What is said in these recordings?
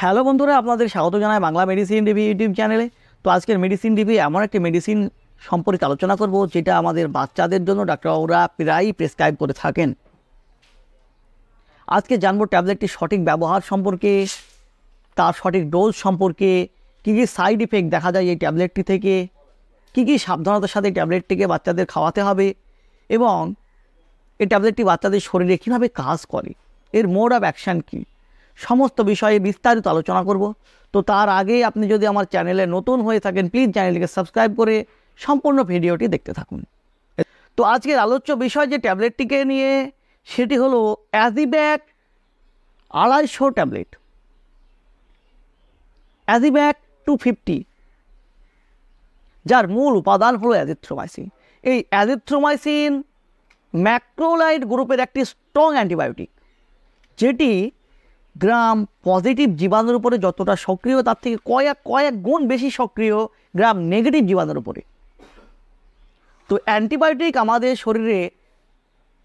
hello বন্ধুরা আপনাদের স্বাগত জানায় বাংলা মেডিসিন টিভি ইউটিউব চ্যানেলে তো আজকের মেডিসিন টিভি এমন একটি মেডিসিন সম্পর্কে আলোচনা করব যেটা আমাদের বাচ্চাদের জন্য ডাক্তারবাবুরা প্রায়ই প্রেসক্রাইব করে থাকেন আজকে জানবো ট্যাবলেটটির সঠিক ব্যবহার সম্পর্কে তার সঠিক ডোজ সম্পর্কে কী কী সাইড ইফেক্ট দেখা যায় এই ট্যাবলেটটি থেকে কী কী সাবধানতার সাথে ট্যাবলেটটিকে বাচ্চাদের খাওয়াতে হবে এবং এই ট্যাবলেটটি বাচ্চাদের শরীরে কীভাবে কাজ করে এর মোড অফ অ্যাকশান কী সমস্ত বিষয়ে বিস্তারিত আলোচনা করব তো তার আগে আপনি যদি আমার চ্যানেলে নতুন হয়ে থাকেন প্লিজ চ্যানেলটিকে সাবস্ক্রাইব করে সম্পূর্ণ ভিডিওটি দেখতে থাকুন তো আজকের আলোচ্য বিষয় যে ট্যাবলেটটিকে নিয়ে সেটি হলো অ্যাজিব্যাক আড়াইশো ট্যাবলেট অ্যাজিব্যাক টু ফিফটি যার মূল উপাদান হলো অ্যাজিথ্রোমাইসিন এই অ্যাজিথ্রোমাইসিন ম্যাক্রোলাইট গ্রুপের একটি স্ট্রং অ্যান্টিবায়োটিক যেটি গ্রাম পজিটিভ জীবাণুর উপরে যতটা সক্রিয় তার থেকে কয়েক কয়েক গুণ বেশি সক্রিয় গ্রাম নেগেটিভ জীবাণুর উপরে তো অ্যান্টিবায়োটিক আমাদের শরীরে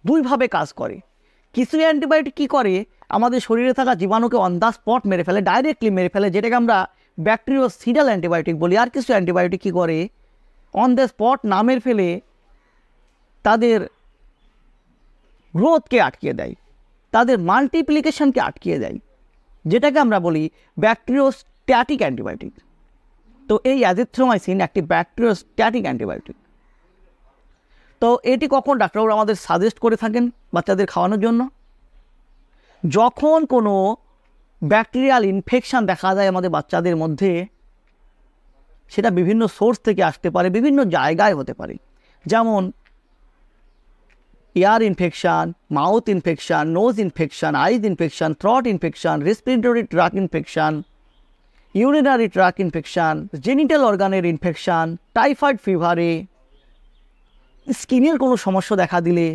দুইভাবে কাজ করে কিছু অ্যান্টিবায়োটিক কী করে আমাদের শরীরে থাকা জীবাণুকে অন দ্য স্পট মেরে ফেলে ডাইরেক্টলি মেরে ফেলে যেটাকে আমরা ব্যাকটেরিও সিডাল অ্যান্টিবায়োটিক বলি আর কিছু অ্যান্টিবায়োটিক কী করে অন দ্য স্পট নামের ফেলে তাদের গ্রোথকে আটকে দেয় তাদের মাল্টিপ্লিকেশনকে আটকিয়ে দেয় যেটাকে আমরা বলি ব্যাকটেরিওস্ট্যাটিক অ্যান্টিবায়োটিক তো এই অ্যাজিথ্রোমাইসিন একটি ব্যাকটেরিওস্ট্যাটিক অ্যান্টিবায়োটিক তো এটি কখন ডাক্তারবাবু আমাদের সাজেস্ট করে থাকেন বাচ্চাদের খাওয়ানোর জন্য যখন কোনো ব্যাকটেরিয়াল ইনফেকশান দেখা যায় আমাদের বাচ্চাদের মধ্যে সেটা বিভিন্ন সোর্স থেকে আসতে পারে বিভিন্ন জায়গায় হতে পারে যেমন ear infection mouth infection nose infection eyes infection throat infection respiratory tract infection urinary tract infection genital অর্গানের ইনফেকশান টাইফয়েড ফিভারে স্কিনের কোনো সমস্যা দেখা দিলে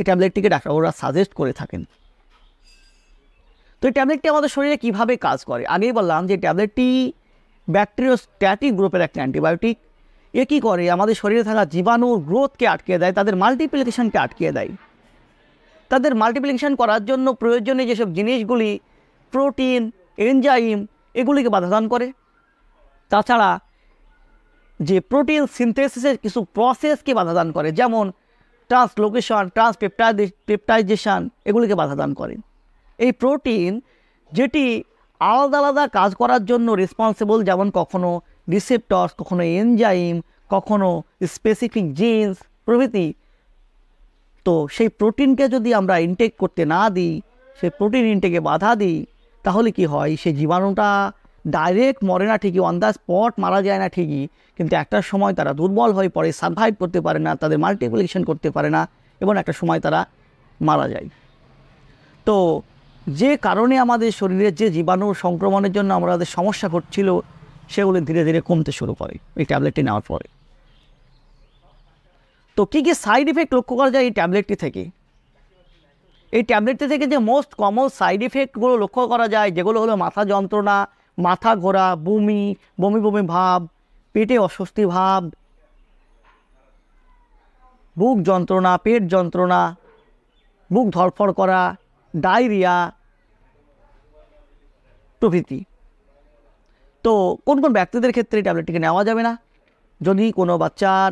এই ট্যাবলেটটিকে ডাক্তারবাবুরা সাজেস্ট করে থাকেন তো এই ট্যাবলেটটি আমাদের শরীরে কীভাবে কাজ করে আগেই বললাম যে ট্যাবলেটটি ব্যাকটেরিয়াস্ট্যাটিক গ্রুপের একটা অ্যান্টিবায়োটিক এ কী করে আমাদের শরীরে থাকা জীবাণুর গ্রোথকে আটকে দেয় তাদের মাল্টিপ্লিকেশনকে আটকে দেয় তাদের মাল্টিপ্লিকেশন করার জন্য প্রয়োজনে যেসব জিনিসগুলি প্রোটিন এনজাইম এগুলিকে বাধাদান করে তাছাড়া যে প্রোটিন সিনথেসিসের কিছু প্রসেসকে বাধাদান করে যেমন ট্রান্সলোকেশন ট্রান্সপেপটাইজ পেপটাইজেশান এগুলিকে বাধাদান করে এই প্রোটিন যেটি আলাদা আলাদা কাজ করার জন্য রেসপন্সিবল যেমন কখনো রিসেপ্টরস কখনো এনজাইম কখনো স্পেসিফিক জিন্স প্রভৃতি তো সেই প্রোটিনকে যদি আমরা ইনটেক করতে না দিই সেই প্রোটিন ইনটেকে বাধা দিই তাহলে কি হয় সেই জীবাণুটা ডাইরেক্ট মরে না ঠিকই অন দ্য স্পট মারা যায় না ঠিকই কিন্তু একটা সময় তারা দুর্বল হয়ে পড়ে সার্ভাইভ করতে পারে না তাদের মাল্টিপ্লিকেশন করতে পারে না এবং একটা সময় তারা মারা যায় তো যে কারণে আমাদের শরীরের যে জীবাণু সংক্রমণের জন্য আমাদের সমস্যা ঘটছিল সেগুলো ধীরে ধীরে কমতে শুরু করে এই ট্যাবলেটটি নেওয়ার পরে তো কী কী সাইড ইফেক্ট লক্ষ্য করা যায় এই ট্যাবলেটটি থেকে এই ট্যাবলেটটি থেকে যে মোস্ট কমন সাইড ইফেক্টগুলো লক্ষ্য করা যায় যেগুলো হলো মাথা যন্ত্রণা মাথা ঘোরা বমি বমি বমি ভাব পেটে অস্বস্তি ভাব বুক যন্ত্রণা পেট যন্ত্রণা বুক ধরফড় করা ডায়রিয়া প্রভৃতি তো কোন কোন ব্যক্তিদের ক্ষেত্রে এই ট্যাবলেটটিকে নেওয়া যাবে না যদি কোনো বাচ্চার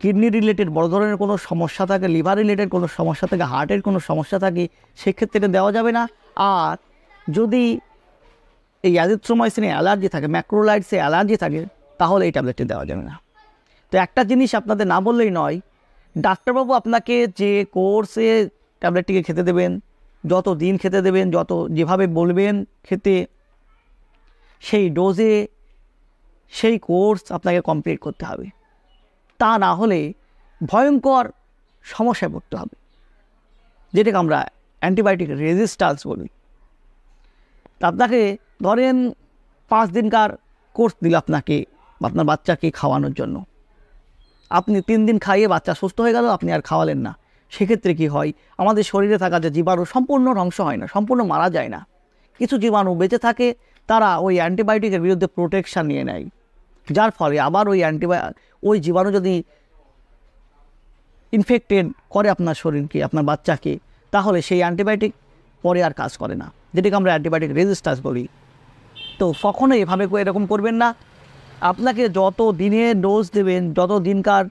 কিডনি রিলেটেড বড় ধরনের কোনো সমস্যা থাকে লিভার রিলেটেড কোনো সমস্যা থাকে হার্টের কোনো সমস্যা থাকে সেক্ষেত্রে এটা দেওয়া যাবে না আর যদি এই অ্যাজিথ্রোমাইসিনে অ্যালার্জি থাকে ম্যাক্রোলাইটসে অ্যালার্জি থাকে তাহলে এই ট্যাবলেটটি দেওয়া যাবে না তো একটা জিনিস আপনাদের না বললেই নয় ডাক্তারবাবু আপনাকে যে কোর্সে ট্যাবলেটটিকে খেতে দেবেন যত দিন খেতে দেবেন যত যেভাবে বলবেন খেতে সেই ডোজে সেই কোর্স আপনাকে কমপ্লিট করতে হবে তা না হলে ভয়ঙ্কর সমস্যায় পড়তে হবে যেটাকে আমরা অ্যান্টিবায়োটিক রেজিস্ট্যান্স বলি তা আপনাকে ধরেন পাঁচ দিনকার কোর্স দিল আপনাকে আপনার বাচ্চাকে খাওয়ানোর জন্য আপনি তিন দিন খাইয়ে বাচ্চা সুস্থ হয়ে গেল আপনি আর খাওয়ালেন না সেক্ষেত্রে কি হয় আমাদের শরীরে থাকা যে জীবাণু সম্পূর্ণ ধ্বংস হয় না সম্পূর্ণ মারা যায় না কিছু জীবাণু বেঁচে থাকে তারা ওই অ্যান্টিবায়োটিকের বিরুদ্ধে প্রোটেকশান নিয়ে নেয় যার ফলে আবার ওই অ্যান্টিবায়ো ওই জীবাণু যদি ইনফেক্টেড করে আপনার শরীরকে আপনার বাচ্চাকে তাহলে সেই অ্যান্টিবায়োটিক পরে আর কাজ করে না যেটিকে আমরা অ্যান্টিবায়োটিক রেজিস্টার্স বলি তো কখনো এভাবে এরকম করবেন না আপনাকে যত দিনে ডোজ দেবেন যত দিনকার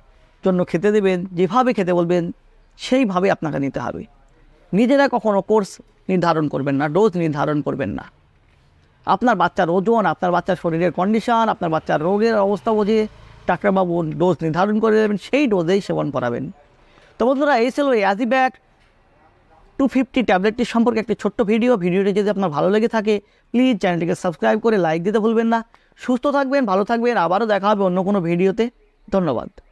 জন্য খেতে দেবেন যেভাবে খেতে বলবেন সেইভাবে আপনাকে নিতে হবে নিজেরা কখনো কোর্স নির্ধারণ করবেন না ডোজ নির্ধারণ করবেন না আপনার বাচ্চার ওজন আপনার বাচ্চার শরীরের কন্ডিশন আপনার বাচ্চার রোগের অবস্থা বোঝে ডাক্তারবাবু ডোজ নির্ধারণ করে দেবেন সেই ডোজেই সেবন করাবেন তো বন্ধুরা এই ছিল এই অ্যাজিব্যাক টু ফিফটি ট্যাবলেটটি সম্পর্কে একটি ছোট্ট ভিডিও ভিডিওটি যদি আপনার ভালো লেগে থাকে প্লিজ চ্যানেলটিকে সাবস্ক্রাইব করে লাইক দিতে ভুলবেন না সুস্থ থাকবেন ভালো থাকবেন আবারও দেখা হবে অন্য কোনো ভিডিওতে ধন্যবাদ